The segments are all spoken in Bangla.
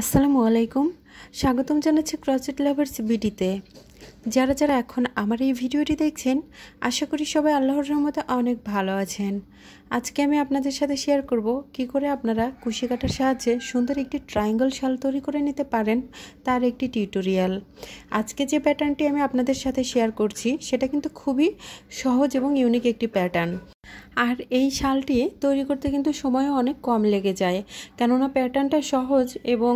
আসসালামু আলাইকুম স্বাগতম জানাচ্ছি ক্রসেট লাভার্স বিডিতে যারা যারা এখন আমার এই ভিডিওটি দেখছেন আশা করি সবাই আল্লাহর রহমতে অনেক ভালো আছেন আজকে আমি আপনাদের সাথে শেয়ার করব কি করে আপনারা কুশি কাটার সাহায্যে সুন্দর একটি ট্রায়াঙ্গল শাল তৈরি করে নিতে পারেন তার একটি টিউটোরিয়াল আজকে যে প্যাটার্নটি আমি আপনাদের সাথে শেয়ার করছি সেটা কিন্তু খুবই সহজ এবং ইউনিক একটি প্যাটার্ন আর এই শালটি তৈরি করতে কিন্তু সময়ও অনেক কম লেগে যায় কেননা প্যাটার্নটা সহজ এবং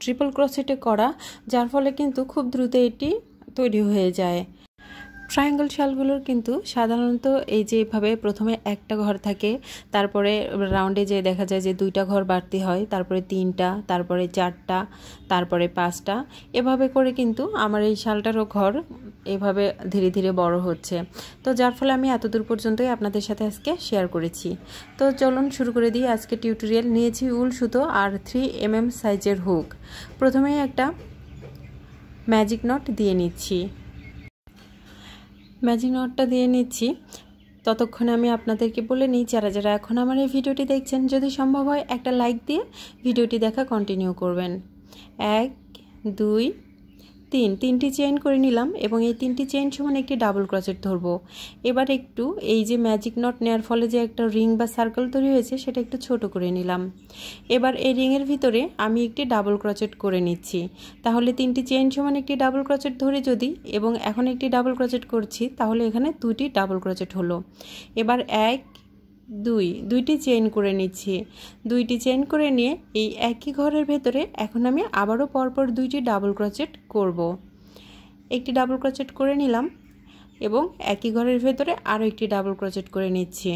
ট্রিপল ক্রসেটে করা যার ফলে কিন্তু খুব দ্রুত এটি তৈরি হয়ে যায় ট্রায়াঙ্গল শালগুলোর কিন্তু সাধারণত এই যে এভাবে প্রথমে একটা ঘর থাকে তারপরে রাউন্ডে যে দেখা যায় যে দুইটা ঘর বাড়তি হয় তারপরে তিনটা তারপরে চারটা তারপরে পাঁচটা এভাবে করে কিন্তু আমার এই শালটারও ঘর এভাবে ধীরে ধীরে বড় হচ্ছে তো যার ফলে আমি এতদূর পর্যন্তই আপনাদের সাথে আজকে শেয়ার করেছি তো চলুন শুরু করে দিই আজকে টিউটোরিয়াল নিয়েছি উল সুতো আর থ্রি এম এম সাইজের হুক প্রথমেই একটা ম্যাজিক নট দিয়ে নিচ্ছি ম্যাজিক নটটা দিয়ে নিচ্ছি ততক্ষণে আমি আপনাদেরকে বলে নিই যারা যারা এখন আমার এই ভিডিওটি দেখছেন যদি সম্ভব হয় একটা লাইক দিয়ে ভিডিওটি দেখা কন্টিনিউ করবেন এক দুই তিন তিনটি চেইন করে নিলাম এবং এই তিনটি চেন সমান একটি ডাবল ক্রচের ধরব এবার একটু এই যে ম্যাজিক নট নেয়ার ফলে যে একটা রিং বা সার্কেল তৈরি হয়েছে সেটা একটু ছোট করে নিলাম এবার এই রিংয়ের ভিতরে আমি একটি ডাবল ক্রচেট করে নিচ্ছি তাহলে তিনটি চেন সমান একটি ডাবল ক্রচেট ধরে যদি এবং এখন একটি ডাবল ক্রচেট করছি তাহলে এখানে দুটি ডাবল ক্রচেট হলো এবার এক দুই দুইটি চেইন করে নিচ্ছি দুইটি চেইন করে নিয়ে এই একই ঘরের ভেতরে এখন আমি আবারও পরপর দুইটি ডাবল ক্রোচেট করব। একটি ডাবল ক্রোচেট করে নিলাম এবং একই ঘরের ভেতরে আরও একটি ডাবল ক্রোচেট করে নিচ্ছি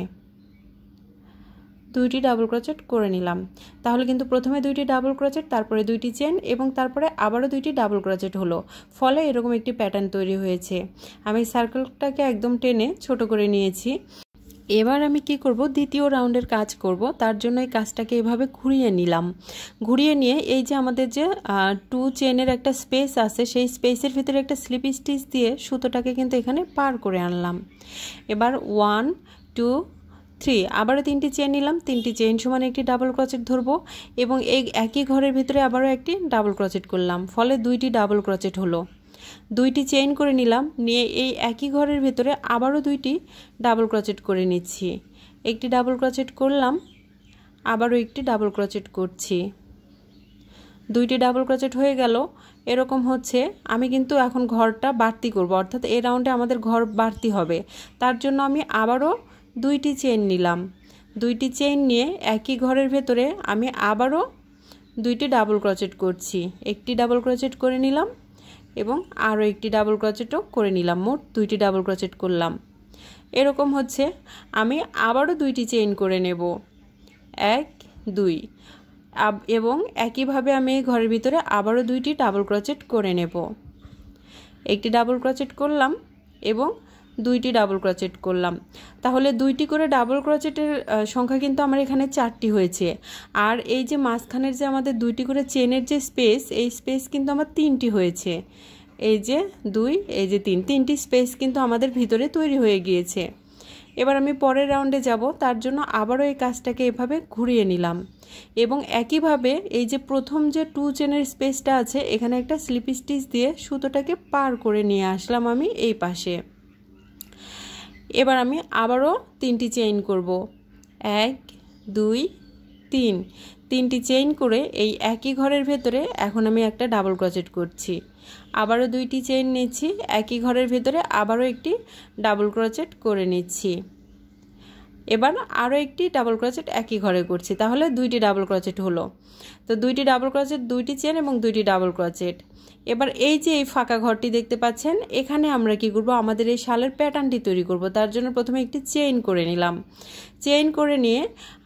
দুইটি ডাবল ক্রোচেট করে নিলাম তাহলে কিন্তু প্রথমে দুইটি ডাবল ক্রোচেট তারপরে দুইটি চেন এবং তারপরে আবারও দুইটি ডাবল ক্রোচেট হলো ফলে এরকম একটি প্যাটার্ন তৈরি হয়েছে আমি সার্কেলটাকে একদম টেনে ছোট করে নিয়েছি এবার আমি কি করব দ্বিতীয় রাউন্ডের কাজ করব তার জন্য এই কাজটাকে এভাবে ঘুরিয়ে নিলাম ঘুরিয়ে নিয়ে এই যে আমাদের যে টু চেনের একটা স্পেস আছে সেই স্পেসের ভিতরে একটা স্লিপ স্টিচ দিয়ে সুতোটাকে কিন্তু এখানে পার করে আনলাম এবার ওয়ান টু থ্রি আবারও তিনটি চেন নিলাম তিনটি চেন সমান একটি ডাবল ক্রচেট ধরবো এবং এই একই ঘরের ভিতরে আবারও একটি ডাবল ক্রচেট করলাম ফলে দুইটি ডাবল ক্রচেট হলো দুইটি চেইন করে নিলাম নিয়ে এই একই ঘরের ভেতরে আবারও দুইটি ডাবল ক্রচেট করে নিচ্ছি একটি ডাবল ক্রচেট করলাম আবারও একটি ডাবল ক্রচেট করছি দুইটি ডাবল ক্রচেট হয়ে গেল এরকম হচ্ছে আমি কিন্তু এখন ঘরটা বাড়তি করব অর্থাৎ এই রাউন্ডে আমাদের ঘর বাড়তি হবে তার জন্য আমি আবারও দুইটি চেইন নিলাম দুইটি চেইন নিয়ে একই ঘরের ভেতরে আমি আবারও দুইটি ডাবল ক্রচেট করছি একটি ডাবল ক্রচেট করে নিলাম এবং আরও একটি ডাবল ক্রচেটও করে নিলাম মোট দুইটি ডাবল ক্রচেট করলাম এরকম হচ্ছে আমি আবারও দুইটি চেইন করে নেব এক দুই এবং একইভাবে আমি ঘরের ভিতরে আবারও দুইটি ডাবল ক্রচেট করে নেব একটি ডাবল ক্রচেট করলাম এবং দুইটি ডাবল ক্রচেট করলাম তাহলে দুইটি করে ডাবল ক্রচেটের সংখ্যা কিন্তু আমার এখানে চারটি হয়েছে আর এই যে মাঝখানের যে আমাদের দুইটি করে চেনের যে স্পেস এই স্পেস কিন্তু আমার তিনটি হয়েছে এই যে দুই এই যে তিন তিনটি স্পেস কিন্তু আমাদের ভিতরে তৈরি হয়ে গিয়েছে এবার আমি পরের রাউন্ডে যাব তার জন্য আবারও এই কাজটাকে এভাবে ঘুরিয়ে নিলাম এবং একইভাবে এই যে প্রথম যে টু চেনের স্পেসটা আছে এখানে একটা স্লিপ স্টিচ দিয়ে সুতোটাকে পার করে নিয়ে আসলাম আমি এই পাশে এবার আমি আবারও তিনটি চেইন করব এক দুই তিন তিনটি চেইন করে এই একই ঘরের ভেতরে এখন আমি একটা ডাবল ক্রজেট করছি আবারও দুইটি চেইন নিচ্ছি একই ঘরের ভেতরে আবারও একটি ডাবল ক্রজেট করে নিচ্ছি এবার আরও একটি ডাবল ক্রোচেট একই ঘরে করছি তাহলে দুইটি ডাবল ক্রোচেট হলো তো দুইটি ডাবল ক্রোচেট দুইটি চেন এবং দুইটি ডাবল ক্রোচেট এবার এই যে এই ফাঁকা ঘরটি দেখতে পাচ্ছেন এখানে আমরা কি করব আমাদের এই শালের প্যাটার্নটি তৈরি করব তার জন্য প্রথমে একটি চেইন করে নিলাম চেইন করে নিয়ে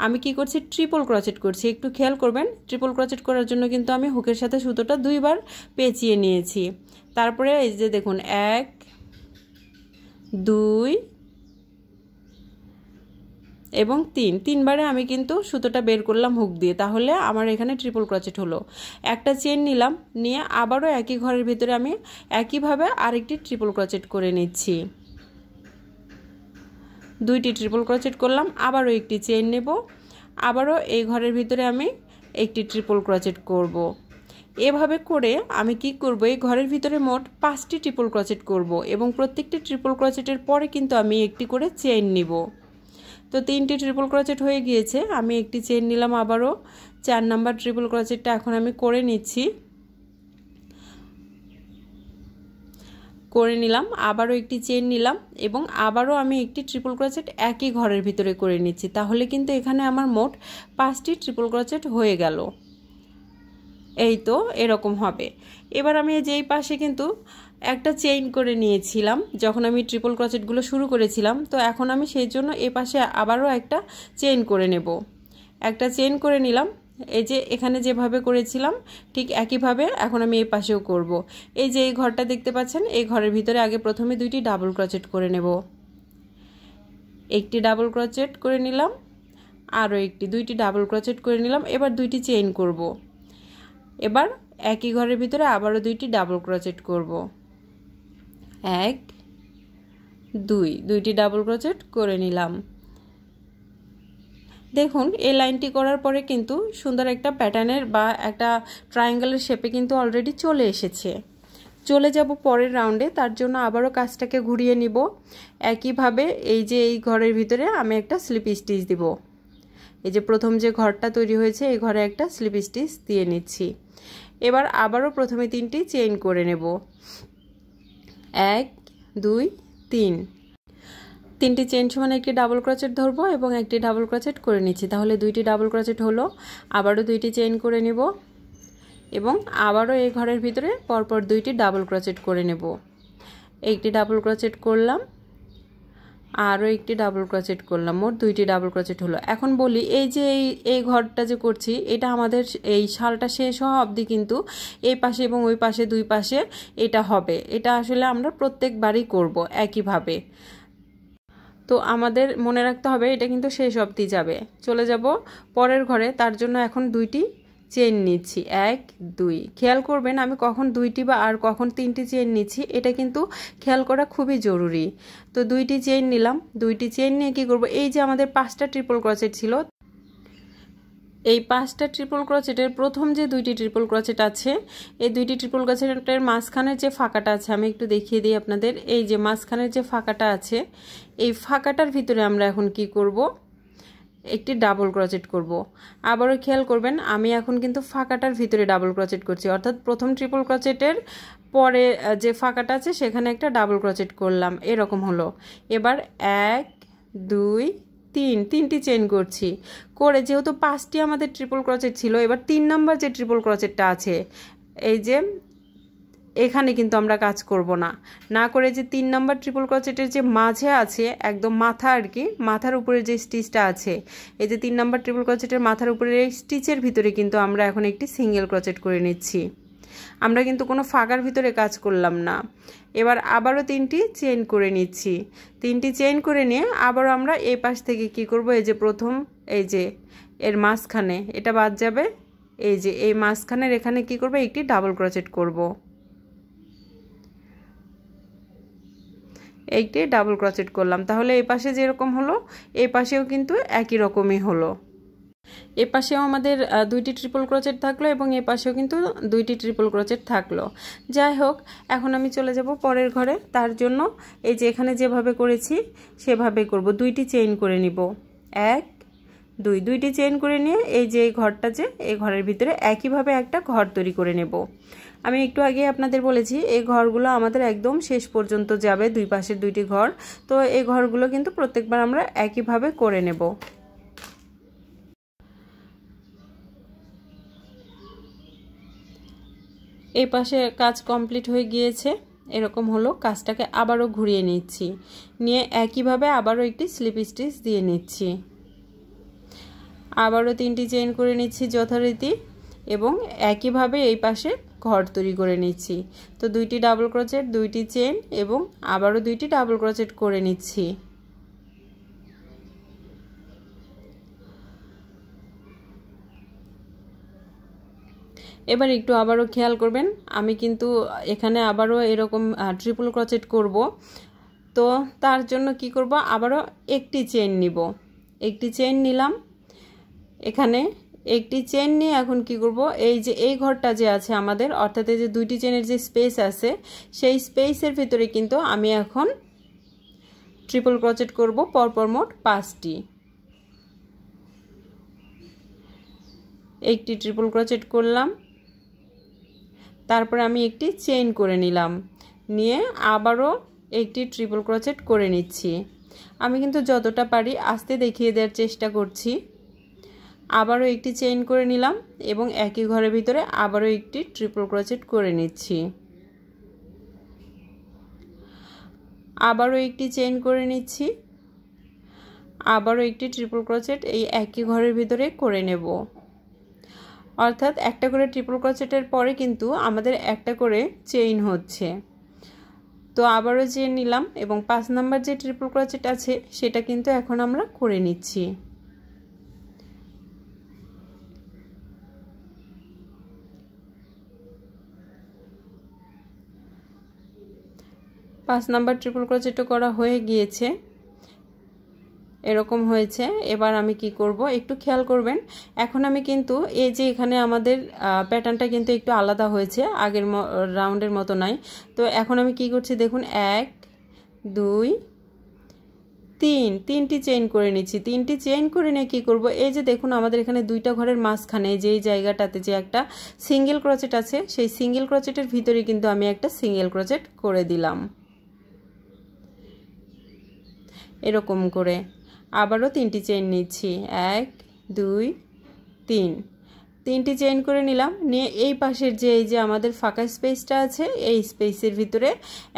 আমি কি করছি ট্রিপল ক্রচেট করছি একটু খেয়াল করবেন ট্রিপল ক্রচেট করার জন্য কিন্তু আমি হুকের সাথে সুতোটা দুইবার পেঁচিয়ে নিয়েছি তারপরে এই যে দেখুন এক দুই এবং তিন তিনবারে আমি কিন্তু সুতোটা বের করলাম হুক দিয়ে তাহলে আমার এখানে ট্রিপল ক্রচেট হলো একটা চেন নিলাম নিয়ে আবারও একই ঘরের ভিতরে আমি একইভাবে আরেকটি ট্রিপল ক্রচেট করে নিচ্ছি দুইটি ট্রিপল ক্রচেট করলাম আবারও একটি চেন নেব আবারও এই ঘরের ভিতরে আমি একটি ট্রিপল ক্রচেট করব। এভাবে করে আমি কি করব এই ঘরের ভিতরে মোট পাঁচটি ট্রিপল ক্রচেট করব এবং প্রত্যেকটি ট্রিপল ক্রচেটের পরে কিন্তু আমি একটি করে চেন নিব তো তিনটি ট্রিপল ক্রচেট হয়ে গিয়েছে আমি একটি চেন নিলাম আবারও চার নাম্বার ট্রিপল ক্রচেটটা এখন আমি করে নিচ্ছি করে নিলাম আবারও একটি চেন নিলাম এবং আবারও আমি একটি ট্রিপল ক্রচেট একই ঘরের ভিতরে করে নিচ্ছি তাহলে কিন্তু এখানে আমার মোট পাঁচটি ট্রিপল ক্রচেট হয়ে গেল এই তো এরকম হবে এবার আমি যেই পাশে কিন্তু একটা চেইন করে নিয়েছিলাম যখন আমি ট্রিপল ক্রচেটগুলো শুরু করেছিলাম তো এখন আমি সেই জন্য এ পাশে আবারও একটা চেইন করে নেব একটা চেইন করে নিলাম এই যে এখানে যেভাবে করেছিলাম ঠিক একইভাবে এখন আমি এই পাশেও করব। এই যে এই ঘরটা দেখতে পাচ্ছেন এই ঘরের ভিতরে আগে প্রথমে দুইটি ডাবল ক্রচেট করে নেব একটি ডাবল ক্রচেট করে নিলাম আরও একটি দুইটি ডাবল ক্রচেট করে নিলাম এবার দুইটি চেইন করব। এবার একই ঘরের ভিতরে আবারও দুইটি ডাবল ক্রচেট করব। এক দুই দুইটি ডাবল ক্রোচেট করে নিলাম দেখুন এই লাইনটি করার পরে কিন্তু সুন্দর একটা প্যাটার্নের বা একটা ট্রায়াঙ্গেলের শেপে কিন্তু অলরেডি চলে এসেছে চলে যাব পরের রাউন্ডে তার জন্য আবারও কাজটাকে ঘুরিয়ে নিব একইভাবে এই যে এই ঘরের ভিতরে আমি একটা স্লিপ স্টিচ দিব এই যে প্রথম যে ঘরটা তৈরি হয়েছে এই ঘরে একটা স্লিপ স্টিচ দিয়ে নিচ্ছি এবার আবারও প্রথমে তিনটি চেইন করে নেব এক দুই তিন তিনটি চেন সমান একটি ডাবল ক্রচেট ধরবো এবং একটি ডাবল ক্রচেট করে নিচ্ছি তাহলে দুইটি ডাবল ক্রচেট হলো আবারও দুইটি চেন করে নেব এবং আবারও এই ঘরের ভিতরে পরপর দুইটি ডাবল ক্রচেট করে নেব একটি ডাবল ক্রচেট করলাম আরও একটি ডাবল ক্রচেট করলাম মোট দুইটি ডাবল ক্রসেট হলো এখন বলি এই যে এই এই ঘরটা যে করছি এটা আমাদের এই শালটা শেষ হওয়া অবধি কিন্তু এই পাশে এবং ওই পাশে দুই পাশে এটা হবে এটা আসলে আমরা প্রত্যেকবারই করব একইভাবে তো আমাদের মনে রাখতে হবে এটা কিন্তু শেষ অবধি যাবে চলে যাব পরের ঘরে তার জন্য এখন দুইটি চেন নিচ্ছি এক দুই খেয়াল করবেন আমি কখন দুইটি বা আর কখন তিনটি চেন নিচ্ছি এটা কিন্তু খেয়াল করা খুবই জরুরি তো দুইটি চেন নিলাম দুইটি চেন নিয়ে কী করব এই যে আমাদের পাঁচটা ট্রিপল ক্রসেট ছিল এই পাঁচটা ট্রিপল ক্রসেটের প্রথম যে দুইটি ট্রিপল ক্রসেট আছে এই দুইটি ট্রিপল ক্রচেটের মাঝখানের যে ফাঁকাটা আছে আমি একটু দেখিয়ে দিই আপনাদের এই যে মাঝখানের যে ফাঁকাটা আছে এই ফাঁকাটার ভিতরে আমরা এখন কি করব একটি ডাবল ক্রচেট করব। আবারও খেয়াল করবেন আমি এখন কিন্তু ফাঁকাটার ভিতরে ডাবল ক্রচেট করছি অর্থাৎ প্রথম ট্রিপল ক্রচেটের পরে যে ফাঁকাটা আছে সেখানে একটা ডাবল ক্রচেট করলাম এরকম হলো এবার এক দুই তিন তিনটি চেন করছি করে যেহেতু পাঁচটি আমাদের ট্রিপল ক্রচেট ছিল এবার তিন নাম্বার যে ট্রিপল ক্রচেটটা আছে এই যে এখানে কিন্তু আমরা কাজ করব না না করে যে তিন নম্বর ট্রিপল ক্রোচেটের যে মাঝে আছে একদম মাথা আর কি মাথার উপরে যে স্টিচটা আছে এই যে তিন নম্বর ট্রিপল ক্রোচেটের মাথার উপরে স্টিচের ভিতরে কিন্তু আমরা এখন একটি সিঙ্গেল ক্রোচেট করে নিচ্ছি আমরা কিন্তু কোনো ফাঁকার ভিতরে কাজ করলাম না এবার আবারও তিনটি চেইন করে নিচ্ছি তিনটি চেইন করে নিয়ে আবারও আমরা এই পাশ থেকে কি করব এই যে প্রথম এই যে এর মাঝখানে এটা বাদ যাবে এই যে এই মাঝখানের এখানে কি করব একটি ডাবল ক্রোচেট করব। এইটে ডাবল ক্রসেট করলাম তাহলে এই পাশে যেরকম হলো এই পাশেও কিন্তু একই রকমই হলো এ পাশেও আমাদের দুইটি ট্রিপল ক্রচেট থাকলো এবং এ পাশেও কিন্তু দুইটি ট্রিপল ক্রচেট থাকলো যাই হোক এখন আমি চলে যাব পরের ঘরে তার জন্য এই যে এখানে যেভাবে করেছি সেভাবে করব দুইটি চেইন করে নিব এক দুই দুইটি চেইন করে নিয়ে এই যে এই ঘরটা যে এই ঘরের ভিতরে একইভাবে একটা ঘর তৈরি করে নেব আমি একটু আগে আপনাদের বলেছি এই ঘরগুলো আমাদের একদম শেষ পর্যন্ত যাবে দুই পাশের দুইটি ঘর তো এই ঘরগুলো কিন্তু প্রত্যেকবার আমরা একইভাবে করে নেব এ পাশে কাজ কমপ্লিট হয়ে গিয়েছে এরকম হলো কাজটাকে আবারও ঘুরিয়ে নিচ্ছি নিয়ে একইভাবে আবারও একটি স্লিপ স্টিচ দিয়ে নিচ্ছি আবারও তিনটি চেইন করে নিচ্ছি যথারীতি এবং একইভাবে এই পাশে ঘর তৈরি করে নিচ্ছি তো দুইটি ডাবল ক্রোচেট দুইটি চেন এবং আবারও দুইটি ডাবল ক্রোচেট করে নিচ্ছি এবার একটু আবারও খেয়াল করবেন আমি কিন্তু এখানে আবারও এরকম ট্রিপল ক্রোচেট করব তো তার জন্য কি করব আবারও একটি চেন নিব একটি চেন নিলাম এখানে একটি চেন নিয়ে এখন কি করব এই যে এই ঘরটা যে আছে আমাদের অর্থাৎ এই যে দুইটি চেনের যে স্পেস আছে সেই স্পেসের ভিতরে কিন্তু আমি এখন ট্রিপল ক্রচেট করব পরপর মোট পাঁচটি একটি ট্রিপল ক্রচেট করলাম তারপরে আমি একটি চেইন করে নিলাম নিয়ে আবারও একটি ট্রিপল ক্রচেট করে নিচ্ছি আমি কিন্তু যতটা পারি আস্তে দেখিয়ে দেওয়ার চেষ্টা করছি আবারও একটি চেইন করে নিলাম এবং একই ঘরের ভিতরে আবারও একটি ট্রিপল ক্রোচেট করে নিচ্ছি আবারও একটি চেইন করে নিচ্ছি আবারও একটি ট্রিপল ক্রোচেট এই একই ঘরের ভিতরে করে নেব অর্থাৎ একটা করে ট্রিপল ক্রোচেটের পরে কিন্তু আমাদের একটা করে চেইন হচ্ছে তো আবারও চেয়ে নিলাম এবং পাঁচ নাম্বার যে ট্রিপল ক্রোচেট আছে সেটা কিন্তু এখন আমরা করে নিচ্ছি পাঁচ নাম্বার ট্রিপল ক্রোচেটও করা হয়ে গিয়েছে এরকম হয়েছে এবার আমি কি করব একটু খেয়াল করবেন এখন আমি কিন্তু এই যে এখানে আমাদের প্যাটার্নটা কিন্তু একটু আলাদা হয়েছে আগের রাউন্ডের মতো নাই তো এখন আমি কি করছি দেখুন এক দুই তিন তিনটি চেইন করে নিচ্ছি তিনটি চেইন করে নিয়ে কী করব এই যে দেখুন আমাদের এখানে দুইটা ঘরের মাঝখানে যে জায়গাটাতে যে একটা সিঙ্গেল ক্রচেট আছে সেই সিঙ্গেল ক্রচেটের ভিতরে কিন্তু আমি একটা সিঙ্গেল ক্রচেট করে দিলাম এরকম করে আবারও তিনটি চেন নিচ্ছি এক দুই তিন তিনটি চেন করে নিলাম নিয়ে এই পাশের যে এই যে আমাদের ফাঁকা স্পেসটা আছে এই স্পেসের ভিতরে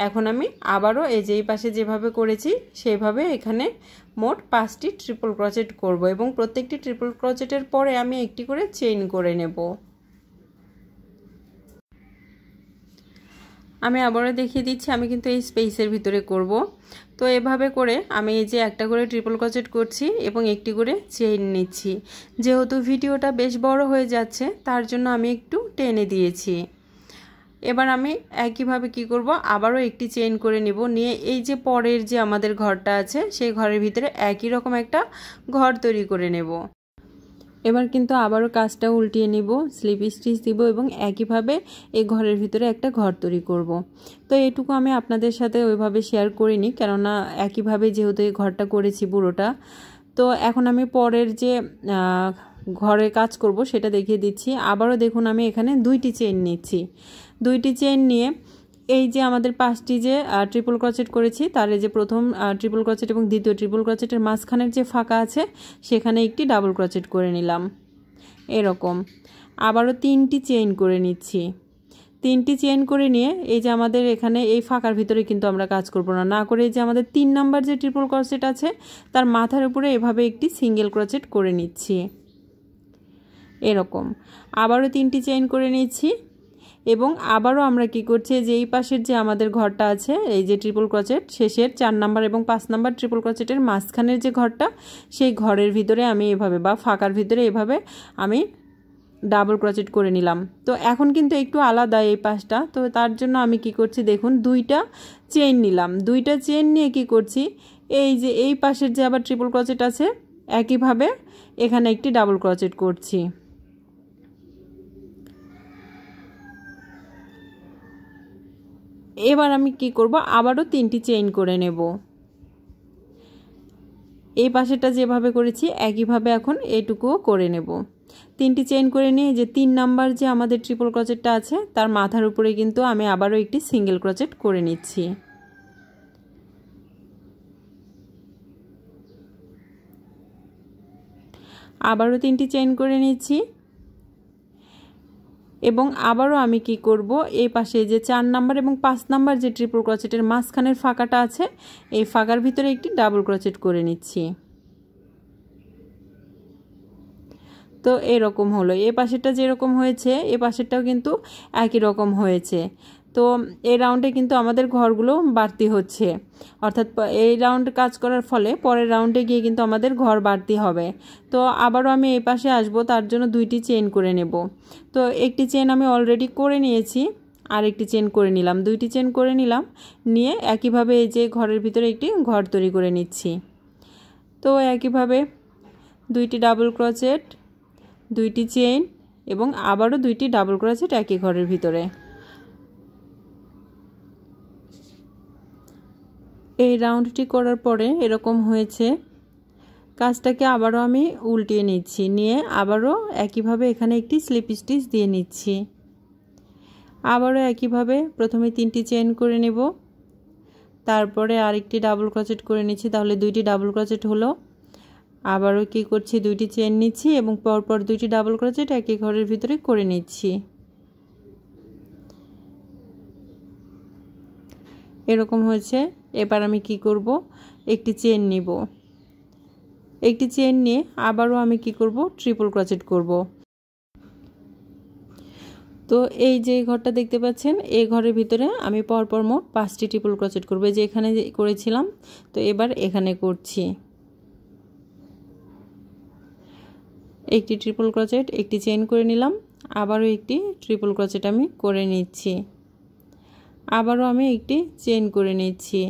এখন আমি আবারও এই যে এই পাশে যেভাবে করেছি সেইভাবে এখানে মোট পাঁচটি ট্রিপল ক্রচেট করব এবং প্রত্যেকটি ট্রিপল ক্রচেটের পরে আমি একটি করে চেইন করে নেব আমি আবারও দেখিয়ে দিচ্ছি আমি কিন্তু এই স্পেসের ভিতরে করব তো এভাবে করে আমি এই যে একটা করে ট্রিপল ক্রোচেট করছি এবং একটি করে চেইন নিচ্ছি যেহেতু ভিডিওটা বেশ বড় হয়ে যাচ্ছে তার জন্য আমি একটু টেনে দিয়েছি এবার আমি একইভাবে কি করব আবারও একটি চেইন করে নেব নিয়ে এই যে পরের যে আমাদের ঘরটা আছে সেই ঘরের ভিতরে একই রকম একটা ঘর তৈরি করে নেব এবার কিন্তু আবারও কাজটা উল্টিয়ে নিব স্লিপ স্টিচ দিব এবং একইভাবে এই ঘরের ভিতরে একটা ঘর তৈরি করব। তো এটুকু আমি আপনাদের সাথে ওইভাবে শেয়ার করিনি কেননা একইভাবে যেহেতু এই ঘরটা করেছি পুরোটা তো এখন আমি পরের যে ঘরে কাজ করব সেটা দেখিয়ে দিচ্ছি আবারও দেখুন আমি এখানে দুইটি চেন নিচ্ছি দুইটি চেন নিয়ে এই যে আমাদের পাঁচটি যে ট্রিপল ক্রচেট করেছি তার যে প্রথম ট্রিপল ক্রচেট এবং দ্বিতীয় ট্রিপল ক্রচেটের মাঝখানের যে ফাঁকা আছে সেখানে একটি ডাবল ক্রচেট করে নিলাম এরকম আবারও তিনটি চেইন করে নিচ্ছি তিনটি চেইন করে নিয়ে এই যে আমাদের এখানে এই ফাঁকার ভিতরে কিন্তু আমরা কাজ করব না না করে এই যে আমাদের তিন নাম্বার যে ট্রিপল ক্রচেট আছে তার মাথার উপরে এভাবে একটি সিঙ্গেল ক্রচেট করে নিচ্ছি এরকম আবারও তিনটি চেইন করে নিচ্ছি এবং আবারও আমরা কি করছি যে এই পাশের যে আমাদের ঘরটা আছে এই যে ট্রিপল ক্রচেট শেষের চার নাম্বার এবং পাঁচ নাম্বার ট্রিপল ক্রচেটের মাঝখানের যে ঘরটা সেই ঘরের ভিতরে আমি এভাবে বা ফাঁকার ভিতরে এভাবে আমি ডাবল ক্রচেট করে নিলাম তো এখন কিন্তু একটু আলাদা এই পাশটা তো তার জন্য আমি কি করছি দেখুন দুইটা চেন নিলাম দুইটা চেন নিয়ে কি করছি এই যে এই পাশের যে আবার ট্রিপল ক্রচেট আছে একইভাবে এখানে একটি ডাবল ক্রচেট করছি এবার আমি কি করব আবারও তিনটি চেইন করে নেব এই পাশেটা যেভাবে করেছি একইভাবে এখন এটুকুও করে নেব তিনটি চেইন করে নিয়ে যে তিন নাম্বার যে আমাদের ট্রিপল ক্রচেটটা আছে তার মাথার উপরে কিন্তু আমি আবারও একটি সিঙ্গেল ক্রচেট করে নিচ্ছি আবারও তিনটি চেইন করে নিচ্ছি এবং আবারও আমি কি করব এই পাশে যে চার নাম্বার এবং পাঁচ নাম্বার যে ট্রিপল ক্রচেটের মাঝখানের ফাঁকাটা আছে এই ফাঁকার ভিতরে একটি ডাবল ক্রচেট করে নিচ্ছি তো এরকম হলো এ পাশেরটা যেরকম হয়েছে এ পাশেরটাও কিন্তু একই রকম হয়েছে তো এই রাউন্ডে কিন্তু আমাদের ঘরগুলো বাড়তি হচ্ছে অর্থাৎ এই রাউন্ড কাজ করার ফলে পরের রাউন্ডে গিয়ে কিন্তু আমাদের ঘর বাড়তি হবে তো আবারও আমি এই পাশে আসব তার জন্য দুইটি চেন করে নেব তো একটি চেন আমি অলরেডি করে নিয়েছি আর একটি চেন করে নিলাম দুইটি চেন করে নিলাম নিয়ে একইভাবে এই যে ঘরের ভিতরে একটি ঘর তৈরি করে নিচ্ছি তো একইভাবে দুইটি ডাবল ক্রচেট দুইটি চেন এবং আবারও দুইটি ডাবল ক্রচেট একই ঘরের ভিতরে এই রাউন্ডটি করার পরে এরকম হয়েছে কাজটাকে আবারও আমি উল্টিয়ে নিচ্ছি নিয়ে আবারও একইভাবে এখানে একটি স্লিপ স্টিচ দিয়ে নিচ্ছি আবারও একইভাবে প্রথমে তিনটি চেন করে নেব তারপরে আরেকটি ডাবল ক্রচেট করে নিচ্ছি তাহলে দুইটি ডাবল ক্রচেট হলো আবারও কি করছি দুইটি চেন নিচ্ছি এবং পরপর দুইটি ডাবল ক্রচেট একই ঘরের ভিতরে করে নিচ্ছি এরকম হয়েছে এবার আমি কি করব একটি চেন নিব একটি চেন নিয়ে আবারও আমি কি করব ট্রিপল ক্রচেট করব তো এই যে ঘরটা দেখতে পাচ্ছেন এই ঘরের ভিতরে আমি পরপর মোট পাঁচটি ট্রিপল ক্রচেট করবো যে এখানে করেছিলাম তো এবার এখানে করছি একটি ট্রিপল ক্রচেট একটি চেন করে নিলাম আবারও একটি ট্রিপল ক্রচেট আমি করে নিচ্ছি আবারও আমি একটি চেন করে নিচ্ছি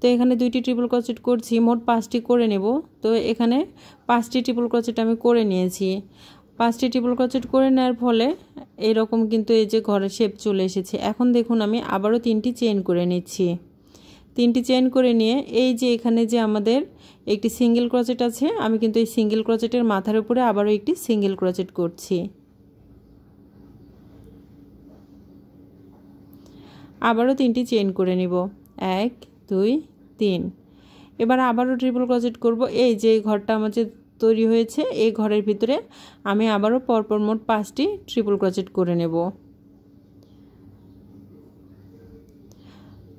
তো এখানে দুইটি ট্রিপল ক্রচেট করছি মোট পাঁচটি করে নেব তো এখানে পাঁচটি ট্রিপল ক্রচেট আমি করে নিয়েছি পাঁচটি ট্রিপল ক্রচেট করে নেওয়ার ফলে এরকম কিন্তু এই যে ঘরের শেপ চলে এসেছে এখন দেখুন আমি আবারও তিনটি চেন করে নিচ্ছি তিনটি চেন করে নিয়ে এই যে এখানে যে আমাদের একটি সিঙ্গেল ক্রচেট আছে আমি কিন্তু এই সিঙ্গেল ক্রচেটের মাথার উপরে আবারও একটি সিঙ্গেল ক্রচেট করছি আবারও তিনটি চেইন করে নিব এক দুই তিন এবার আবারও ট্রিপল ক্রোচেট করব এই যে ঘরটা আমার যে তৈরি হয়েছে এই ঘরের ভিতরে আমি আবারও পরপর মোট পাঁচটি ট্রিপল ক্রোচেট করে নেব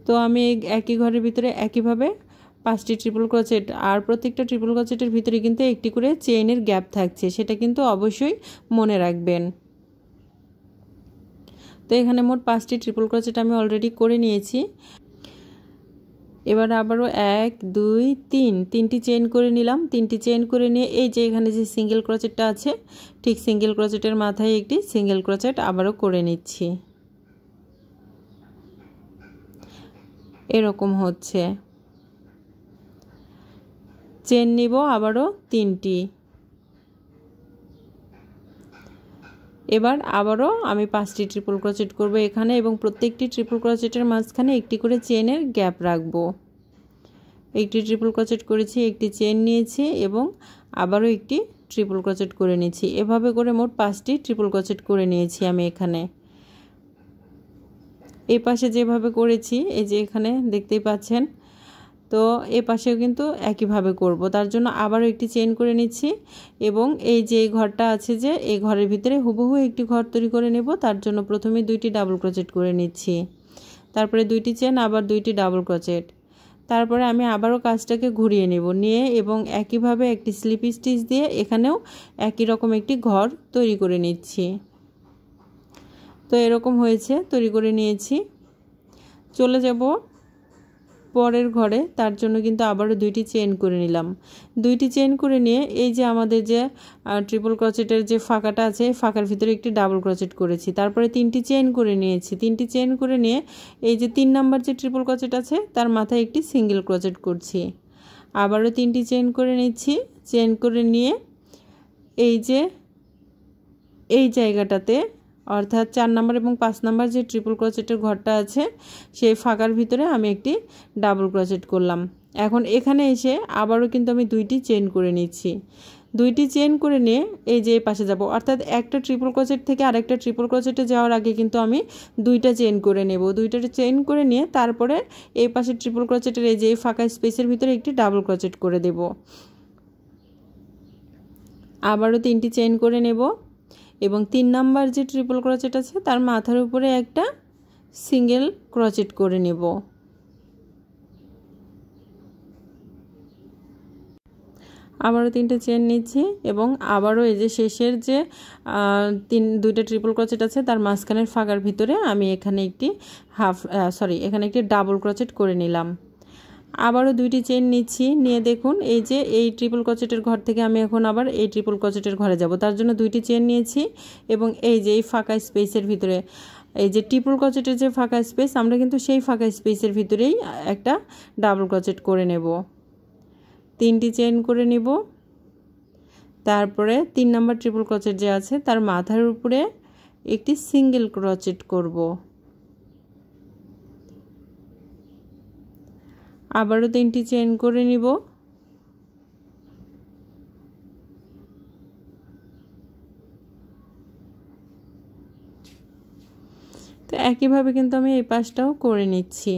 তো আমি একই ঘরের ভিতরে একইভাবে পাঁচটি ট্রিপল ক্রোচেট আর প্রত্যেকটা ট্রিপল ক্রোচেটের ভিতরে কিন্তু একটি করে চেইনের গ্যাপ থাকছে সেটা কিন্তু অবশ্যই মনে রাখবেন তো এখানে মোট পাঁচটি ট্রিপল যেটা আমি অলরেডি করে নিয়েছি এবার আবারও এক দুই তিন তিনটি চেন করে নিলাম তিনটি চেন করে নিয়ে এই যে এখানে যে সিঙ্গেল ক্রচেটটা আছে ঠিক সিঙ্গেল ক্রচেটের মাথায় একটি সিঙ্গেল ক্রচেট আবারও করে নিচ্ছি এরকম হচ্ছে চেন নিব আবারও তিনটি এবার আবারও আমি পাঁচটি ট্রিপল ক্রচেট করব এখানে এবং প্রত্যেকটি ট্রিপল ক্রচেটের মাঝখানে একটি করে চেনের গ্যাপ রাখব একটি ট্রিপল ক্রচেট করেছি একটি চেন নিয়েছি এবং আবারও একটি ট্রিপল ক্রচেট করে নিয়েছি এভাবে করে মোট পাঁচটি ট্রিপল ক্রচেট করে নিয়েছি আমি এখানে এই পাশে যেভাবে করেছি এই যে এখানে দেখতেই পাচ্ছেন তো এ পাশেও কিন্তু একইভাবে করব তার জন্য আবারও একটি চেন করে নিচ্ছি এবং এই যে ঘরটা আছে যে এই ঘরের ভিতরে হুবহু একটি ঘর তৈরি করে নেব তার জন্য প্রথমে দুইটি ডাবল ক্রোচেট করে নিচ্ছি তারপরে দুইটি চেন আবার দুইটি ডাবল ক্রোচেট তারপরে আমি আবারও কাজটাকে ঘুরিয়ে নেব নিয়ে এবং একইভাবে একটি স্লিপ স্টিচ দিয়ে এখানেও একই রকম একটি ঘর তৈরি করে নিচ্ছি তো এরকম হয়েছে তৈরি করে নিয়েছি চলে যাব পরের ঘরে তার জন্য কিন্তু আবারও দুইটি চেন করে নিলাম দুইটি চেন করে নিয়ে এই যে আমাদের যে ট্রিপল ক্রচেটের যে ফাঁকাটা আছে ফাঁকার ভিতরে একটি ডাবল ক্রচেট করেছি তারপরে তিনটি চেন করে নিয়েছি তিনটি চেন করে নিয়ে এই যে তিন নাম্বার যে ট্রিপল ক্রচেট আছে তার মাথায় একটি সিঙ্গেল ক্রচেট করছি আবারও তিনটি চেন করে নিচ্ছি চেন করে নিয়ে এই যে এই জায়গাটাতে অর্থাৎ চার নম্বর এবং পাঁচ নাম্বার যে ট্রিপল ক্রোচেটের ঘরটা আছে সেই ফাঁকার ভিতরে আমি একটি ডাবল ক্রোচেট করলাম এখন এখানে এসে আবারও কিন্তু আমি দুইটি চেন করে নিচ্ছি দুইটি চেন করে নিয়ে এই যে পাশে যাব অর্থাৎ একটা ট্রিপল ক্রোচেট থেকে আরেকটা ট্রিপল ক্রোচেটে যাওয়ার আগে কিন্তু আমি দুইটা চেন করে নেব দুইটা চেন করে নিয়ে তারপরে এই পাশে ট্রিপল ক্রোচেটের এই যে এই ফাঁকা স্পেসের ভিতরে একটি ডাবল ক্রোচেট করে দেব আবারও তিনটি চেন করে নেব এবং তিন নাম্বার যে ট্রিপল ক্রচেট আছে তার মাথার উপরে একটা সিঙ্গেল ক্রচেট করে নেব আবারও তিনটে চেন নিচ্ছি এবং আবারও এই যে শেষের যে তিন দুইটা ট্রিপল ক্রচেট আছে তার মাঝখানের ফাঁকার ভিতরে আমি এখানে একটি হাফ সরি এখানে একটি ডাবল ক্রচেট করে নিলাম আবারও দুইটি চেন নিচ্ছি নিয়ে দেখুন এই যে এই ট্রিপল কচেটের ঘর থেকে আমি এখন আবার এই ট্রিপল কচেটের ঘরে যাব তার জন্য দুইটি চেন নিয়েছি এবং এই যে এই ফাঁকা স্পেসের ভিতরে এই যে ট্রিপল কচেটের যে ফাঁকা স্পেস আমরা কিন্তু সেই ফাঁকা স্পেসের ভিতরেই একটা ডাবল কচেট করে নেব তিনটি চেন করে নেব তারপরে তিন নম্বর ট্রিপল ক্রচেট যে আছে তার মাথার উপরে একটি সিঙ্গেল ক্রচেট করব আবারও তিনটি চেন করে নিব তো একইভাবে কিন্তু আমি এই পাশটাও করে নিচ্ছি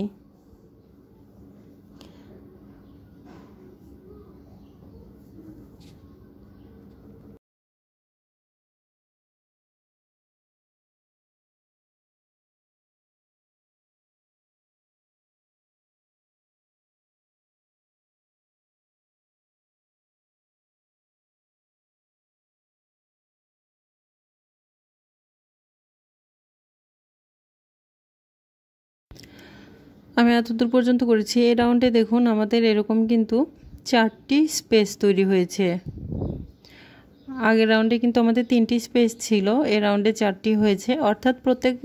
আমি এতদূর পর্যন্ত করেছি এই রাউন্ডে দেখুন আমাদের এরকম কিন্তু চারটি স্পেস তৈরি হয়েছে আগের রাউন্ডে কিন্তু আমাদের তিনটি স্পেস ছিল এ রাউন্ডে চারটি হয়েছে অর্থাৎ প্রত্যেক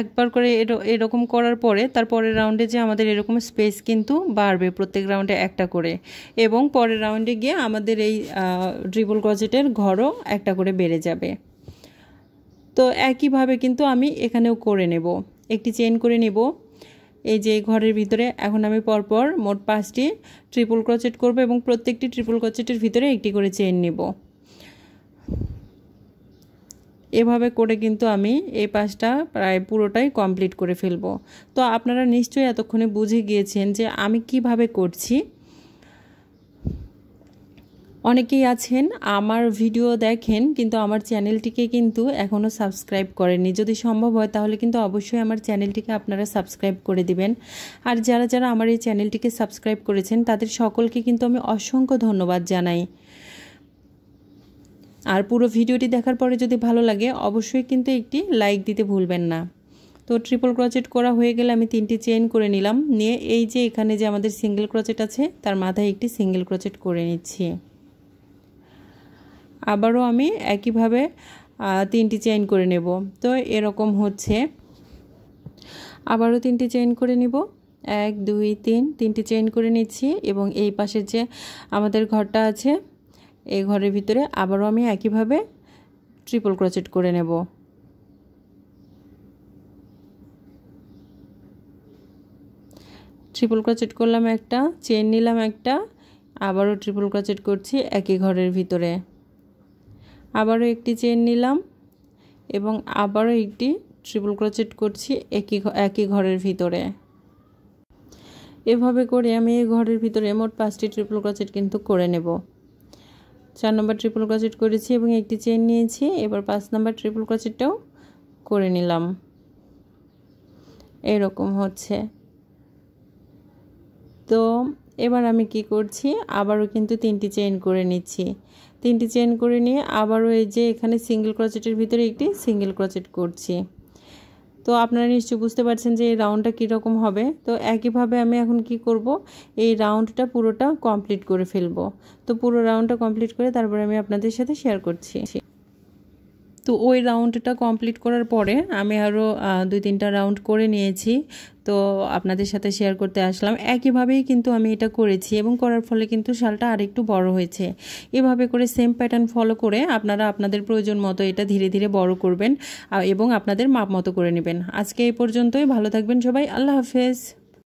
একবার করে এরকম করার পরে পরের রাউন্ডে যে আমাদের এরকম স্পেস কিন্তু বাড়বে প্রত্যেক রাউন্ডে একটা করে এবং পরের রাউন্ডে গিয়ে আমাদের এই ড্রিবল গজেটের ঘরও একটা করে বেড়ে যাবে তো একইভাবে কিন্তু আমি এখানেও করে নেব একটি চেন করে নেব এই যে ঘরের ভিতরে এখন আমি পরপর মোট পাঁচটি ট্রিপল ক্রোচেট করব এবং প্রত্যেকটি ট্রিপল ক্রোচেটের ভিতরে একটি করে চেন নেব এভাবে করে কিন্তু আমি এই পাঁচটা প্রায় পুরোটাই কমপ্লিট করে ফেলব তো আপনারা নিশ্চয়ই এতক্ষণে বুঝে গিয়েছেন যে আমি কিভাবে করছি অনেকেই আছেন আমার ভিডিও দেখেন কিন্তু আমার চ্যানেলটিকে কিন্তু এখনও সাবস্ক্রাইব করেননি যদি সম্ভব হয় তাহলে কিন্তু অবশ্যই আমার চ্যানেলটিকে আপনারা সাবস্ক্রাইব করে দিবেন আর যারা যারা আমার এই চ্যানেলটিকে সাবস্ক্রাইব করেছেন তাদের সকলকে কিন্তু আমি অসংখ্য ধন্যবাদ জানাই আর পুরো ভিডিওটি দেখার পরে যদি ভালো লাগে অবশ্যই কিন্তু একটি লাইক দিতে ভুলবেন না তো ট্রিপল ক্রচেট করা হয়ে গেলে আমি তিনটি চেইন করে নিলাম নিয়ে এই যে এখানে যে আমাদের সিঙ্গেল ক্রচেট আছে তার মাথায় একটি সিঙ্গেল ক্রচেট করে নিচ্ছি আবারও আমি একইভাবে তিনটি চেইন করে নেব তো এরকম হচ্ছে আবারও তিনটি চেইন করে নিব এক দুই তিন তিনটি চেইন করে নিচ্ছি এবং এই পাশে যে আমাদের ঘরটা আছে এই ঘরের ভিতরে আবারও আমি একইভাবে ট্রিপল ক্রোচেট করে নেব ট্রিপল ক্রোচেট করলাম একটা চেন নিলাম একটা আবারও ট্রিপল ক্রোচেট করছি একই ঘরের ভিতরে আবারও একটি চেন নিলাম এবং আবারও একটি ট্রিপল ক্রোচেট করছি একই একই ঘরের ভিতরে এভাবে করে আমি এই ঘরের ভিতরে মোট পাঁচটি ট্রিপল ক্রোচেট কিন্তু করে নেব চার নম্বর ট্রিপল ক্রোচেট করেছি এবং একটি চেন নিয়েছি এবার পাঁচ নম্বর ট্রিপল ক্রোচেটটাও করে নিলাম এরকম হচ্ছে তো এবার আমি কি করছি আবারও কিন্তু তিনটি চেইন করে নিচ্ছি তিনটি চেইন করে নিয়ে আবারও এই যে এখানে সিঙ্গেল ক্রচেটের ভিতরে একটি সিঙ্গেল ক্রচেট করছি তো আপনারা নিশ্চয়ই বুঝতে পারছেন যে এই রাউন্ডটা কীরকম হবে তো একইভাবে আমি এখন কি করব এই রাউন্ডটা পুরোটা কমপ্লিট করে ফেলবো তো পুরো রাউন্ডটা কমপ্লিট করে তারপরে আমি আপনাদের সাথে শেয়ার করছি তো ওই রাউন্ডটা কমপ্লিট করার পরে আমি আরও দুই তিনটা রাউন্ড করে নিয়েছি তো আপনাদের সাথে শেয়ার করতে আসলাম একইভাবেই কিন্তু আমি এটা করেছি এবং করার ফলে কিন্তু শালটা আরেকটু বড় হয়েছে এভাবে করে সেম প্যাটার্ন ফলো করে আপনারা আপনাদের প্রয়োজন মতো এটা ধীরে ধীরে বড় করবেন এবং আপনাদের মাপ মতো করে নেবেন আজকে এই পর্যন্তই ভালো থাকবেন সবাই আল্লাহ হাফেজ